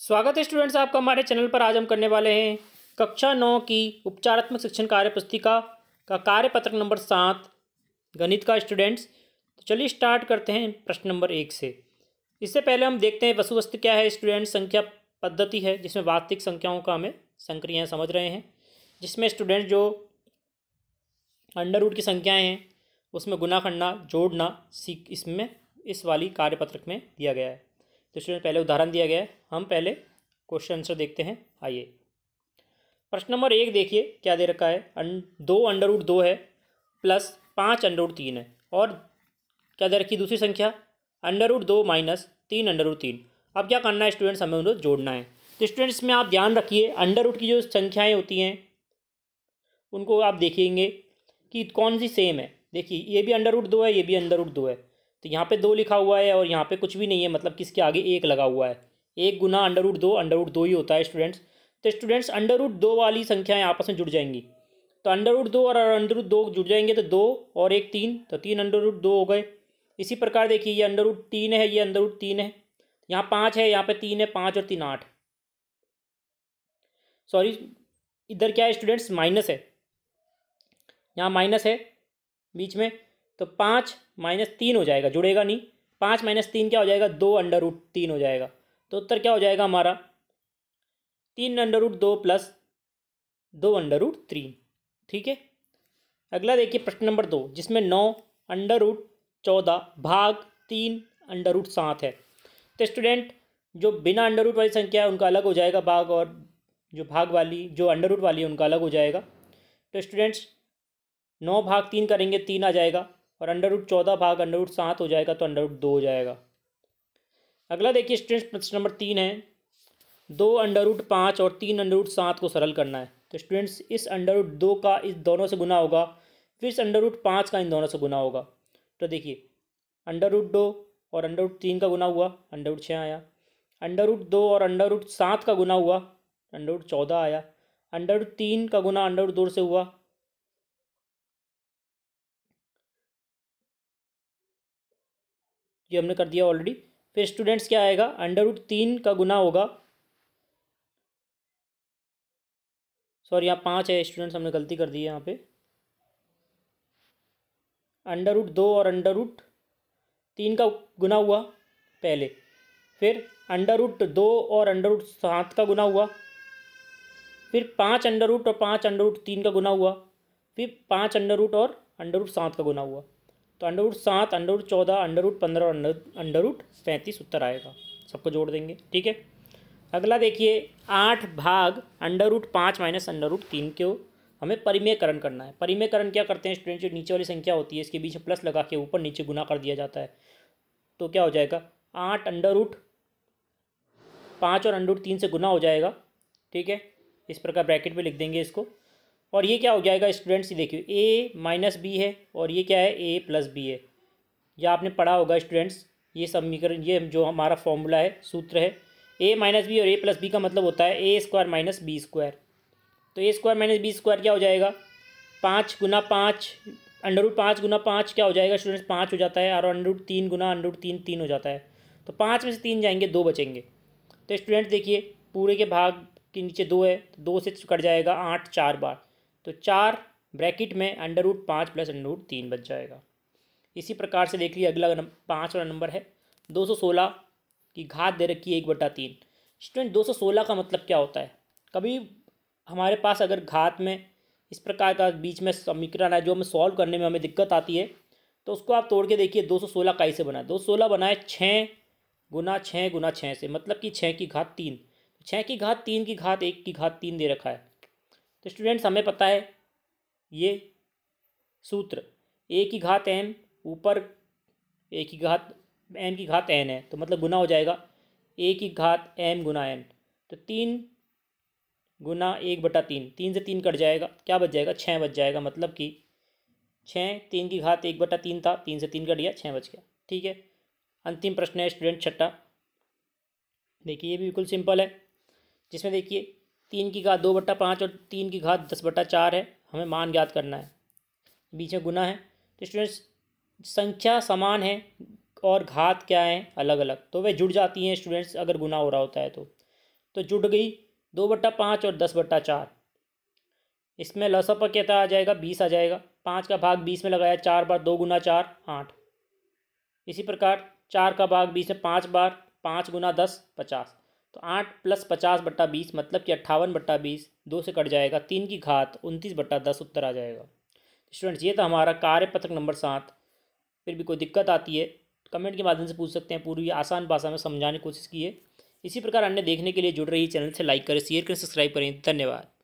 स्वागत है स्टूडेंट्स आपका हमारे चैनल पर आज हम करने वाले हैं कक्षा नौ की उपचारात्मक शिक्षण कार्य पुस्तिका का कार्य पत्रक नंबर सात गणित का स्टूडेंट्स तो चलिए स्टार्ट करते हैं प्रश्न नंबर एक से इससे पहले हम देखते हैं वसुवस्त क्या है स्टूडेंट संख्या पद्धति है जिसमें वास्तविक संख्याओं का हमें संक्रियाएँ समझ रहे हैं जिसमें स्टूडेंट जो अंडर रूट की संख्याएँ हैं उसमें गुना करना जोड़ना सीख इसमें इस वाली कार्यपत्रक में दिया गया है तो इसमें पहले उदाहरण दिया गया है हम पहले क्वेश्चन आंसर देखते हैं आइए प्रश्न नंबर एक देखिए क्या दे रखा है अं, दो अंडर उड दो है प्लस पाँच अंडर उड तीन है और क्या दे रखी दूसरी संख्या अंडर उड दो माइनस तीन अंडर उड तीन अब क्या करना है स्टूडेंट्स हमें उनको जोड़ना है तो स्टूडेंट्स में आप ध्यान रखिए अंडर उड की जो संख्याएँ होती हैं उनको आप देखेंगे कि कौन सी सेम है देखिए ये भी अंडर उड दो है ये भी अंडर उड दो है तो यहाँ पे दो लिखा हुआ है और यहाँ पे कुछ भी नहीं है मतलब किसके आगे एक लगा हुआ है एक गुना अंडर रूट दो अंडर रूट दो ही होता है स्टूडेंट्स तो स्टूडेंट्स अंडर रूट दो वाली संख्याएँ आपस में जुड़ जाएंगी तो अंडर रूट दो और अंडर रूट दो जुड़ जाएंगे तो दो और एक तीन तो तीन अंडर रूट दो हो गए इसी प्रकार देखिए ये अंडर रूट तीन है ये अंडर रूट तीन है यहाँ पाँच है यहाँ पर तीन है पाँच और तीन आठ सॉरी इधर क्या है स्टूडेंट्स माइनस है यहाँ माइनस है बीच में तो पाँच माइनस तीन हो जाएगा जुड़ेगा नहीं पाँच माइनस तीन क्या हो जाएगा दो अंडर रूट तीन हो जाएगा तो उत्तर क्या हो जाएगा हमारा तीन अंडर रूट दो प्लस दो अंडर रूट तीन ठीक है अगला देखिए प्रश्न नंबर दो जिसमें नौ अंडर रूट चौदह भाग तीन अंडर रूट सात है तो स्टूडेंट जो बिना अंडर रूट वाली संख्या है उनका अलग हो जाएगा भाग और जो भाग वाली जो अंडर रूट वाली है उनका अलग हो जाएगा तो स्टूडेंट्स नौ भाग तीन करेंगे तीन आ जाएगा और अंडर रूट चौदह भाग अंडर रूट सात हो जाएगा तो अंडर रूट दो हो जाएगा अगला देखिए स्टूडेंट्स प्रश्न नंबर तीन है दो अंडर रूट पाँच और तीन अंडर रूट सात को सरल करना है तो स्टूडेंट्स इस अंडर रूट दो का इस दोनों से गुना होगा फिर इस अंडर रूट पाँच का इन दोनों से गुना होगा तो देखिए अंडर रूट दो और अंडर रूट तीन का गुना हुआ अंडर रूट छः आया अंडर रूट दो और अंडर रूट सात का गुना हुआ अंडर रूट चौदह आया अंडर रूट तीन का गुना अंडर रूट दो से हुआ ये हमने कर दिया ऑलरेडी फिर स्टूडेंट्स क्या आएगा अंडर रूट तीन का गुना होगा सॉरी यहाँ पाँच है स्टूडेंट्स हमने गलती कर दी है यहाँ पे अंडर रूट दो और अंडर रूट तीन का गुना हुआ पहले फिर अंडर रूट दो और अंडर रूट सात का गुना हुआ फिर पाँच अंडर रूट और पाँच अंडर रूट तीन का गुना हुआ फिर पाँच अंडर रूट और अंडर रूट सात का गुना हुआ तो अंडर रूट सात अंडर रूट चौदह अंडर रूट पंद्रह और अंडर अंडर रूट पैंतीस उत्तर आएगा सबको जोड़ देंगे ठीक है अगला देखिए आठ भाग अंडर रूट पाँच माइनस अंडर रूट तीन को हमें परिमेयकरण करना है परिमेयकरण क्या करते हैं स्टूडेंट जो नीचे वाली संख्या होती है इसके बीच में प्लस लगा के ऊपर नीचे गुना कर दिया जाता है तो क्या हो जाएगा आठ अंडर रूट पाँच और अंडर रूट तीन से गुना हो जाएगा ठीक है इस प्रकार ब्रैकेट में लिख देंगे इसको और ये क्या हो जाएगा स्टूडेंट्स देखिए ए माइनस बी है और ये क्या है ए प्लस बी है या आपने पढ़ा होगा स्टूडेंट्स ये समीकरण ये जो हमारा फॉर्मूला है सूत्र है ए माइनस बी और ए प्लस बी का मतलब होता है A square minus B square तो A square minus B square क्या हो जाएगा पाँच गुना पाँच अंडर रूट पाँच गुना पाँच क्या हो जाएगा स्टूडेंट्स पाँच हो जाता है और अंडर रूट तीन गुना अंडर रूट तीन तीन हो जाता है तो पाँच में से तीन जाएंगे दो बचेंगे तो स्टूडेंट्स देखिए पूरे के भाग के नीचे दो है तो दो से कट जाएगा आठ चार बार तो चार ब्रैकेट में अंडर रूट पाँच प्लस अंडर रूट तीन बच जाएगा इसी प्रकार से देख लीजिए अगला पाँच वाला नंबर है दो सौ सोलह की घात दे रखी है एक बटा तीन स्टूडेंट दो सौ सोलह का मतलब क्या होता है कभी हमारे पास अगर घात में इस प्रकार का बीच में समीकरण है जो हमें सॉल्व करने में हमें दिक्कत आती है तो उसको आप तोड़ के देखिए दो सौ सोलह का इसे बनाए दो सौ सोलह बनाए छः गुना छः गुना छः से मतलब कि छः की घात तीन छः की घात तीन की घात एक की घात तीन दे रखा है स्टूडेंट्स हमें पता है ये सूत्र ए की घात एन ऊपर ए की घात एन की घात एन है तो मतलब गुना हो जाएगा ए की घात एम गुना एन तो तीन गुना एक बटा तीन तीन से तीन कट जाएगा क्या बच जाएगा छः बच जाएगा मतलब कि छः तीन की घात एक बटा तीन था तीन से तीन कट गया छः बच गया ठीक है अंतिम प्रश्न है स्टूडेंट छट्टा देखिए ये भी बिल्कुल सिंपल है जिसमें देखिए तीन की घात दो बट्टा पाँच और तीन की घात दस बट्टा चार है हमें मान ज्ञात करना है बीच में गुना है तो स्टूडेंट्स संख्या समान है और घात क्या है अलग अलग तो वह जुड़ जाती हैं स्टूडेंट्स अगर गुना हो रहा होता है तो तो जुड़ गई दो बट्टा पाँच और दस बट्टा चार इसमें पर कहता आ जाएगा बीस आ जाएगा पाँच का भाग बीस में लगाया चार बार दो गुना चार आठ इसी प्रकार चार का भाग बीस में पाँच बार पाँच गुना दस पचास तो आठ प्लस पचास बट्टा बीस मतलब कि अट्ठावन बट्टा बीस दो से कट जाएगा तीन की घात उनतीस बट्टा दस उत्तर आ जाएगा स्टूडेंट्स ये था हमारा पत्रक नंबर सात फिर भी कोई दिक्कत आती है कमेंट के माध्यम से पूछ सकते हैं पूरी आसान भाषा में समझाने की कोशिश की है इसी प्रकार अन्य देखने के लिए जुड़ रही चैनल से लाइक करें शेयर करें सब्सक्राइब करें धन्यवाद